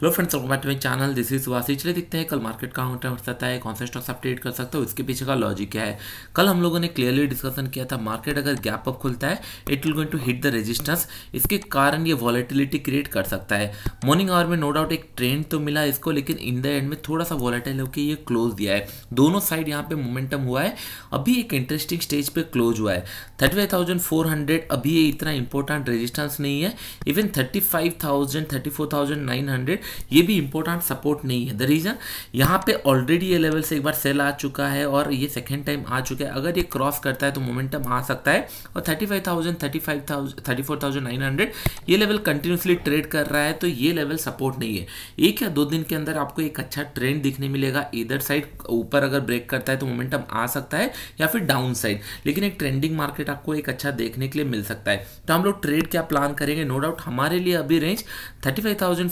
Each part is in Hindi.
hello friends welcome back to my channel this is वासी चलिए देखते हैं कल मार्केट कहाँ उठा उठ सकता है कौन सा स्टॉक्स आप ट्रेड कर सकते हो इसके पीछे का लॉजिक क्या है कल हम लोगों ने क्लियरली डिस्कशन किया था मार्केट अगर गैप अप खुलता है it will going to hit the resistance इसके कारण ये वॉलेटिलिटी क्रिएट कर सकता है मॉर्निंग आवर में नो डाउट एक ट्रेंड तो मिला इसको लेकिन इन द एंड में थोड़ा सा वॉलेटाइल होकर ये क्लोज दिया है दोनों साइड यहाँ पे मोमेंटम हुआ है अभी एक इंटरेस्टिंग स्टेज पर क्लोज हुआ है थर्टी अभी ये इतना इंपॉर्टेंट रेजिस्टेंस नहीं है even thirty five thousand thirty four thousand nine hundred ये भी इंपॉर्टेंट सपोर्ट नहीं है द रीज़न यहाँ पे ऑलरेडी ये लेवल से एक बार सेल आ चुका है और ये सेकेंड टाइम आ चुका है अगर ये क्रॉस करता है तो मोमेंटम आ सकता है और thirty five thousand thirty five thousand thirty four thousand nine hundred ये लेवल कंटिन्यूसली ट्रेड कर रहा है तो ये लेवल सपोर्ट नहीं है एक या दो दिन के अंदर आपको एक अच्छा ट्रेंड दिखने मिलेगा इधर साइड ऊपर अगर ब्रेक करता है तो मोमेंटम आ सकता है या फिर डाउन साइड लेकिन एक ट्रेंडिंग मार्केट आपको एक अच्छा देखने के लिए मिल सकता है तो हम लोग ट्रेड क्या प्लान करेंगे नो no डाउट हमारे लिए अभी रेंज 35,400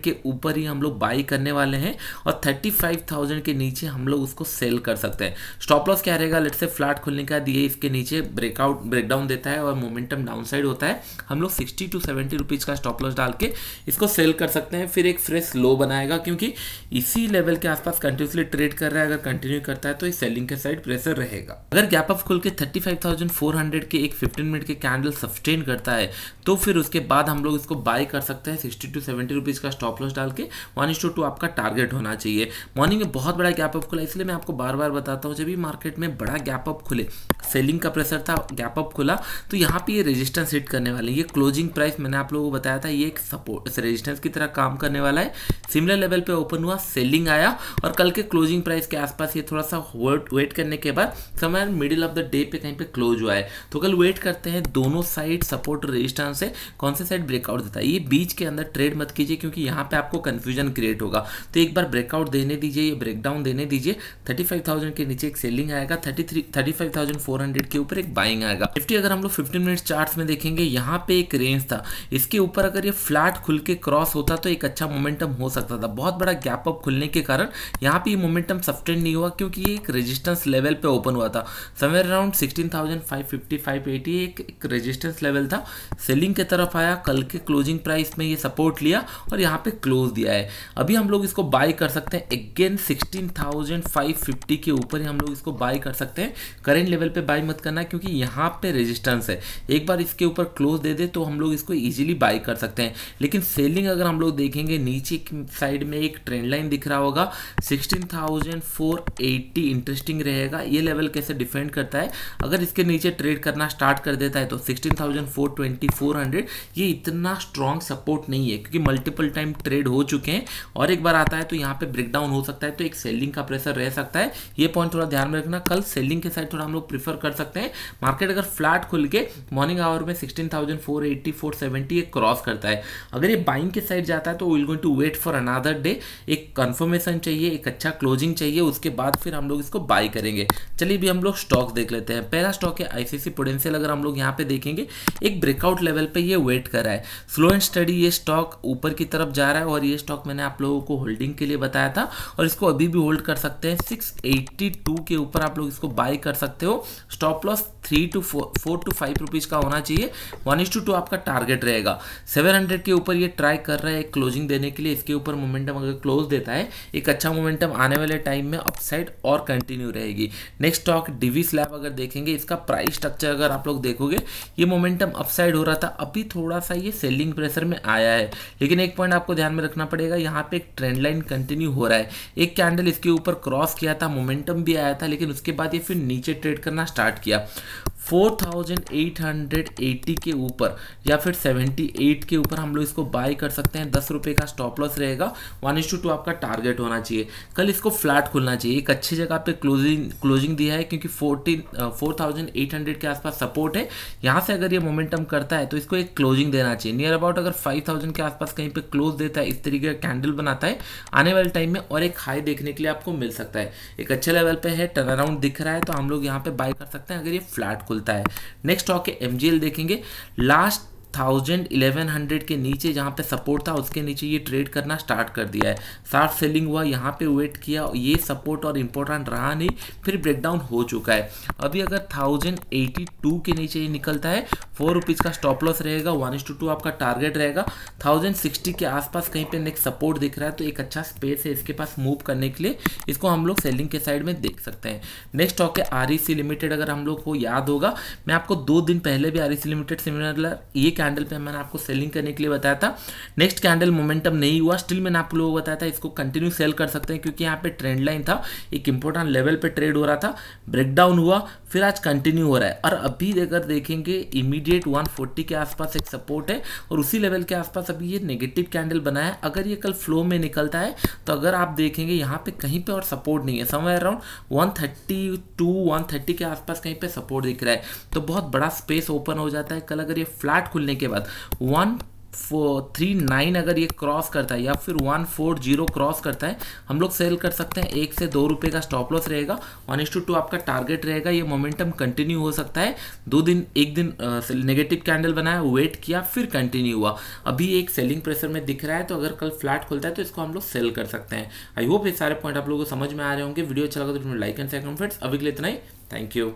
हंड्रेड के ऊपर ही हम लोग बाई करने वाले हैं और थर्टी फाइव थाउजेंड के नीचे हम लोग उसको सेल कर सकते हैं स्टॉप लॉस क्या रहेगा लेट से फ्लैट खुलने का दिए इसके नीचे ब्रेकआउट ब्रेकडाउन देता है और मोमेंटम डाउन साइड होता है हम लोग सिक्सटी टू सेवेंटी रुपीज़ का स्टॉप लॉस डाल के इसको सेल कर सकते हैं फिर एक फ्रेश लो बनाएगा क्योंकि इसी लेवल के आसपास कंटिन्यूसली ट्रेड कर रहा है अगर कंटिन्यू करता है तो इस सेलिंग के साइड प्रेशर रहेगा अगर गैप ऑफ खुल के थर्टी के एक फिफ्टीन मिनट के कैंडल सस्टेन करता है तो फिर उसके बाद हम लोग इसको बाय कर सकते हैं सिक्सटी टू सेवेंटी रुपीज़ का स्टॉक स्टॉप लॉस डाल के वन इंस टू टू आपका टारगेट होना चाहिए मॉर्निंग में बहुत बड़ा गैप अप खुला इसलिए मैं आपको बार बार बताता हूँ जब भी मार्केट में बड़ा गैप अप खुले सेलिंग का प्रेशर था गैप अप खुला तो यहाँ पर ये रेजिस्टेंस हिट करने वाले ये क्लोजिंग प्राइस मैंने आप लोगों को बताया था ये एक सपोर्ट रेजिस्टेंस की तरह काम करने वाला है सिमिलर लेवल पर ओपन हुआ सेलिंग आया और कल के क्लोजिंग प्राइस के आसपास ये थोड़ा सा वेट वेट करने के बाद समय मिडिल ऑफ द डे पे कहीं पे क्लोज हुआ है तो कल वेट करते हैं दोनों साइड सपोर्ट रेजिस्टेंस से कौन सा साइड ब्रेकआउट देता है ये बीच के अंदर ट्रेड मत कीजिए क्योंकि यहाँ यहाँ पे आपको कन्फ्यूजन क्रिएट होगा तो एक बार ब्रेकआउट देने दीजिए या ब्रेकडाउन देने दीजिए थर्टी फाइव थाउजेंड के नीचे एक सेलिंग आएगा thirty three thirty five thousand four hundred के ऊपर एक बाइंग आएगा निफ्टी अगर हम लोग फिफ्टीन मिनट चार्ट में देखेंगे यहाँ पे एक रेंज था इसके ऊपर अगर ये फ्लैट खुल के क्रॉस होता तो एक अच्छा मोमेंटम हो सकता था बहुत बड़ा गैप अप खुलने के कारण यहाँ पे ये मोमेंटम सब्सटेंड नहीं हुआ क्योंकि ये एक रेजिस्टेंस लेवल पर ओपन हुआ था somewhere around sixteen thousand five fifty five eighty एक, एक रेजिस्टेंस लेवल था सेलिंग की तरफ आया कल के क्लोजिंग प्राइस में ये सपोर्ट लिया और यहाँ पे पे क्लोज दिया है अभी हम लोग इसको बाई कर सकते हैं again sixteen thousand five fifty के ऊपर ही हम लोग इसको बाई कर सकते हैं करेंट लेवल पे बाई मत करना क्योंकि यहाँ पे रेजिस्टेंस है एक बार इसके ऊपर क्लोज दे दे तो हम लोग इसको ईजिली बाई कर सकते हैं लेकिन सेलिंग अगर हम लोग देखेंगे नीचे साइड में एक ट्रेंड लाइन दिख रहा होगा सिक्सटीन इंटरेस्टिंग रहेगा ये लेवल कैसे डिफेंड करता है अगर इसके नीचे ट्रेड करना स्टार्ट कर देता है तो सिक्सटीन ये इतना स्ट्रॉन्ग सपोर्ट नहीं है क्योंकि मल्टीपल टाइम ट्रेड हो चुके हैं और एक बार आता है तो यहाँ पे ब्रेकडाउन हो सकता है तो एक सेलिंग का प्रेशर रह सकता है ये पॉइंट थोड़ा ध्यान में रखना कल सेलिंग के साइड थोड़ा हम लोग प्रीफर कर सकते हैं मार्केट अगर फ्लैट खुल के मॉर्निंग आवर में सिक्सटीन थाउजेंड ये क्रॉस करता है अगर ये बाइंग के साइड जाता है तो will going to wait for another day एक कन्फर्मेशन चाहिए एक अच्छा क्लोजिंग चाहिए उसके बाद फिर हम लोग इसको बाय करेंगे चलिए भी हम लोग स्टॉक देख लेते हैं पहला स्टॉक है आईसीसी पोटेंशियल अगर हम लोग यहाँ पे देखेंगे एक ब्रेकआउट लेवल पे ये वेट कर रहा है स्लो एंड स्टडी ये स्टॉक ऊपर की तरफ जा रहा है और ये स्टॉक मैंने आप लोगों को होल्डिंग के लिए बताया था और इसको अभी भी होल्ड कर सकते हैं 682 के ऊपर आप लोग इसको बाय कर सकते हो stop loss three two four two five rupees का होना चाहिए वन इज टू टू आपका टारगेट रहेगा 700 के ऊपर ये ट्राई कर रहा है क्लोजिंग देने के लिए इसके ऊपर मोमेंटम अगर क्लोज देता है एक अच्छा मोमेंटम आने वाले टाइम में अपसाइड और कंटिन्यू रहेगी नेक्स्ट स्टॉक डिवी स्लैब अगर देखेंगे इसका प्राइस स्ट्रक्चर अगर आप लोग देखोगे ये मोमेंटम अपसाइड हो रहा था अभी थोड़ा सा ये सेलिंग प्रेशर में आया है लेकिन एक पॉइंट आपको आपको ध्यान में रखना पड़ेगा यहाँ पे एक ट्रेंड लाइन कंटिन्यू हो रहा है एक कैंडल इसके ऊपर क्रॉस किया था मोमेंटम भी आया था लेकिन उसके बाद ये फिर नीचे ट्रेड करना स्टार्ट किया 4880 के ऊपर या फिर 78 के ऊपर हम लोग इसको बाय कर सकते हैं दस रुपये का स्टॉप लॉस रहेगा वन इंस टू टू आपका टारगेट होना चाहिए कल इसको फ्लैट खुलना चाहिए एक अच्छी जगह पे क्लोजिंग क्लोजिंग दिया है क्योंकि फोर्टीन एट हंड्रेड के आसपास सपोर्ट है यहाँ से अगर ये मोमेंटम करता है तो इसको एक क्लोजिंग देना चाहिए नियर अबाउट अगर फाइव थाउजेंड के आसपास कहीं पे क्लोज देता है इस तरीके का कैंडल बनाता है आने वाले टाइम में और एक हाई देखने के लिए आपको मिल सकता है एक अच्छे लेवल पे है टर्न अराउंड दिख रहा है तो हम लोग यहाँ पे बाय कर सकते हैं अगर ये फ्लैट खुल बोलता है नेक्स्ट स्टॉक है एम देखेंगे लास्ट थाउजेंड इलेवन हंड्रेड के नीचे जहाँ पे सपोर्ट था उसके नीचे ये ट्रेड करना स्टार्ट कर दिया है साफ सेलिंग हुआ यहाँ पे वेट किया ये सपोर्ट और इम्पोर्टेंट रहा नहीं फिर ब्रेकडाउन हो चुका है अभी अगर थाउजेंड एटी टू के नीचे ये निकलता है फोर रुपीज़ का स्टॉप लॉस रहेगा वन टू टू आपका टारगेट रहेगा थाउजेंड सिक्सटी के आसपास कहीं पर नेक्स्ट सपोर्ट दिख रहा है तो एक अच्छा स्पेस है इसके पास मूव करने के लिए इसको हम लोग सेलिंग के साइड में देख सकते हैं नेक्स्ट स्टॉक है आर लिमिटेड e अगर हम लोग को याद होगा मैं आपको दो दिन पहले भी आर लिमिटेड सिमिलर ये कैंडल पे मैंने आपको सेलिंग करने के लिए बताया था नेक्स्ट कैंडल मोमेंटम नहीं हुआ स्टिल मैंने आप लोगों को बताया था इसको कंटिन्यू सेल कर सकते हैं क्योंकि यहाँ पे ट्रेंड लाइन था एक इंपॉर्टेंट लेवल पे ट्रेड हो रहा था ब्रेकडाउन हुआ फिर आज कंटिन्यू हो रहा है और अभी अगर देखेंगे इमीडिएट वन के आसपास एक सपोर्ट है और उसी लेवल के आसपास अभी ये नेगेटिव कैंडल बना है अगर ये कल फ्लो में निकलता है तो अगर आप देखेंगे यहाँ पे कहीं पर और सपोर्ट नहीं है समय अराउंड 132 130 के आसपास कहीं पे सपोर्ट दिख रहा है तो बहुत बड़ा स्पेस ओपन हो जाता है कल अगर ये फ्लैट खुलने मिलने के बाद वन फोर थ्री नाइन अगर ये क्रॉस करता है या फिर वन फोर जीरो क्रॉस करता है हम लोग सेल कर सकते हैं एक से दो रुपए का स्टॉप लॉस रहेगा वन इस टू टू आपका टारगेट रहेगा ये मोमेंटम कंटिन्यू हो सकता है दो दिन एक दिन नेगेटिव कैंडल बनाया वेट किया फिर कंटिन्यू हुआ अभी एक सेलिंग प्रेशर में दिख रहा है तो अगर कल फ्लैट खुलता है तो इसको हम लोग सेल कर सकते हैं आई होप ये सारे पॉइंट आप लोगों को समझ में आ रहे होंगे वीडियो अच्छा लगा तो लाइक एंड सेकंड फ्रेंड्स अभी के लिए इतना ही थैंक यू